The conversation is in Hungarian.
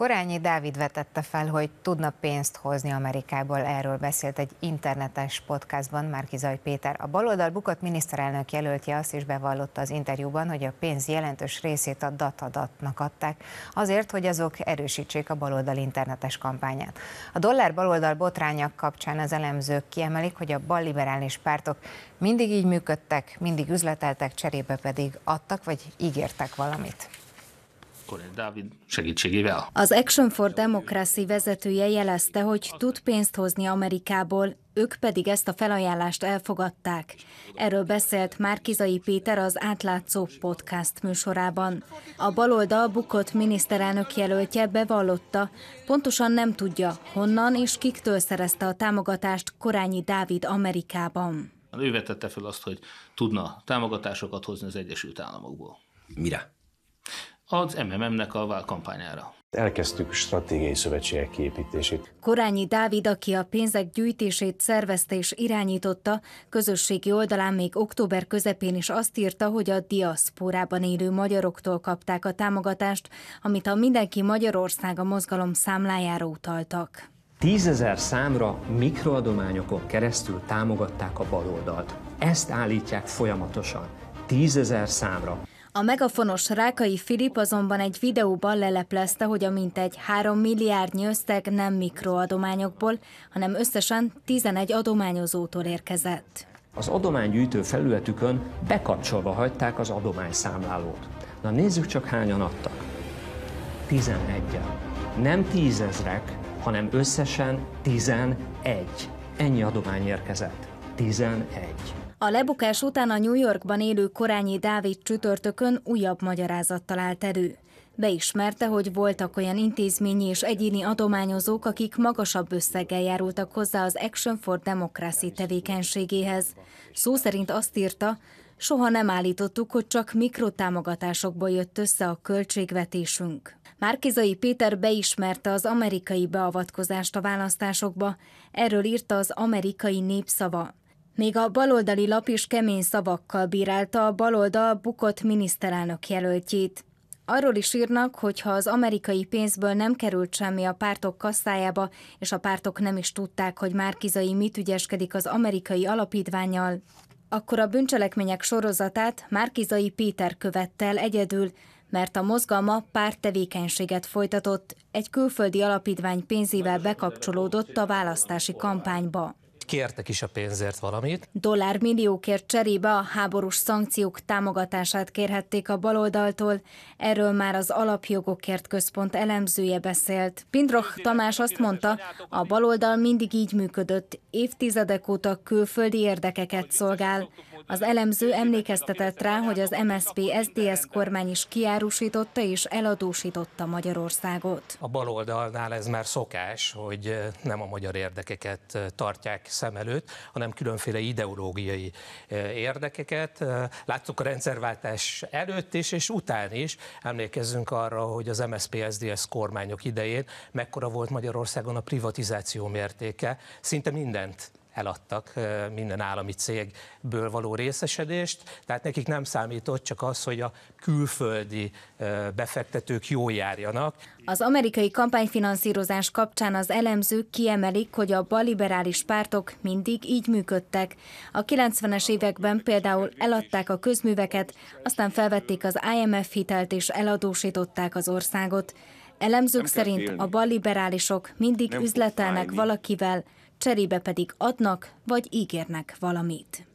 Korányi Dávid vetette fel, hogy tudna pénzt hozni Amerikából, erről beszélt egy internetes podcastban Márki Zaj Péter. A baloldal bukott miniszterelnök jelöltje azt is bevallotta az interjúban, hogy a pénz jelentős részét a datadatnak adták, azért, hogy azok erősítsék a baloldal internetes kampányát. A dollár baloldal botrányak kapcsán az elemzők kiemelik, hogy a balliberális pártok mindig így működtek, mindig üzleteltek, cserébe pedig adtak vagy ígértek valamit. Dávid segítségével. Az Action for Democracy vezetője jelezte, hogy tud pénzt hozni Amerikából, ők pedig ezt a felajánlást elfogadták. Erről beszélt Márkizai Péter az Átlátszó podcast műsorában. A baloldal bukott miniszterelnök jelöltje bevallotta, pontosan nem tudja, honnan és kiktől szerezte a támogatást Korányi Dávid Amerikában. Ő vetette fel azt, hogy tudna támogatásokat hozni az Egyesült Államokból. Mire? az MMM-nek a válkampányára. Elkezdtük stratégiai szövetségek kiépítését. Korányi Dávid, aki a pénzek gyűjtését szervezte és irányította, közösségi oldalán még október közepén is azt írta, hogy a diaszporában élő magyaroktól kapták a támogatást, amit a Mindenki Magyarország a mozgalom számlájára utaltak. Tízezer számra mikroadományokon keresztül támogatták a baloldalt. Ezt állítják folyamatosan. Tízezer számra. A megafonos Rákai Filip azonban egy videóban leleplezte, hogy a mintegy 3 milliárd összeg nem mikroadományokból, hanem összesen 11 adományozótól érkezett. Az adománygyűjtő felületükön bekapcsolva hagyták az adományszámlálót. Na nézzük csak hányan adtak. 11-en. Nem tízezrek, hanem összesen 11. Ennyi adomány érkezett. 11. A lebukás után a New Yorkban élő Korányi Dávid csütörtökön újabb magyarázattal állt elő. Beismerte, hogy voltak olyan intézményi és egyéni adományozók, akik magasabb összeggel járultak hozzá az Action for Democracy tevékenységéhez. Szó szerint azt írta, soha nem állítottuk, hogy csak mikrotámogatásokból jött össze a költségvetésünk. Márkizai Péter beismerte az amerikai beavatkozást a választásokba, erről írta az amerikai népszava. Még a baloldali lap is kemény szavakkal bírálta a baloldal bukott miniszterelnök jelöltjét. Arról is írnak, hogy ha az amerikai pénzből nem került semmi a pártok kasszájába, és a pártok nem is tudták, hogy Márkizai mit ügyeskedik az amerikai alapítványjal, akkor a bűncselekmények sorozatát Márkizai Péter követte el egyedül, mert a mozgalma pár tevékenységet folytatott, egy külföldi alapítvány pénzével bekapcsolódott a választási kampányba kértek is a pénzért valamit. Dollármilliókért cserébe a háborús szankciók támogatását kérhették a baloldaltól, erről már az Alapjogokért Központ elemzője beszélt. Pindroch Tamás azt mondta, a baloldal mindig így működött, évtizedek óta külföldi érdekeket szolgál. Az elemző emlékeztetett rá, hogy az MSP SDS kormány is kiárusította és eladósította Magyarországot. A baloldalnál ez már szokás, hogy eh, nem a magyar érdekeket eh, tartják szem előtt, hanem különféle ideológiai eh, érdekeket. Láttuk a rendszerváltás előtt is és után is. Emlékezzünk arra, hogy az MSP SDS kormányok idején mekkora volt Magyarországon a privatizáció mértéke. Szinte mindent eladtak minden állami cégből való részesedést, tehát nekik nem számított csak az, hogy a külföldi befektetők jól járjanak. Az amerikai kampányfinanszírozás kapcsán az elemzők kiemelik, hogy a baliberális pártok mindig így működtek. A 90-es években például eladták a közműveket, aztán felvették az IMF hitelt és eladósították az országot. Elemzők szerint a balliberálisok mindig üzletelnek valakivel, cserébe pedig adnak vagy ígérnek valamit.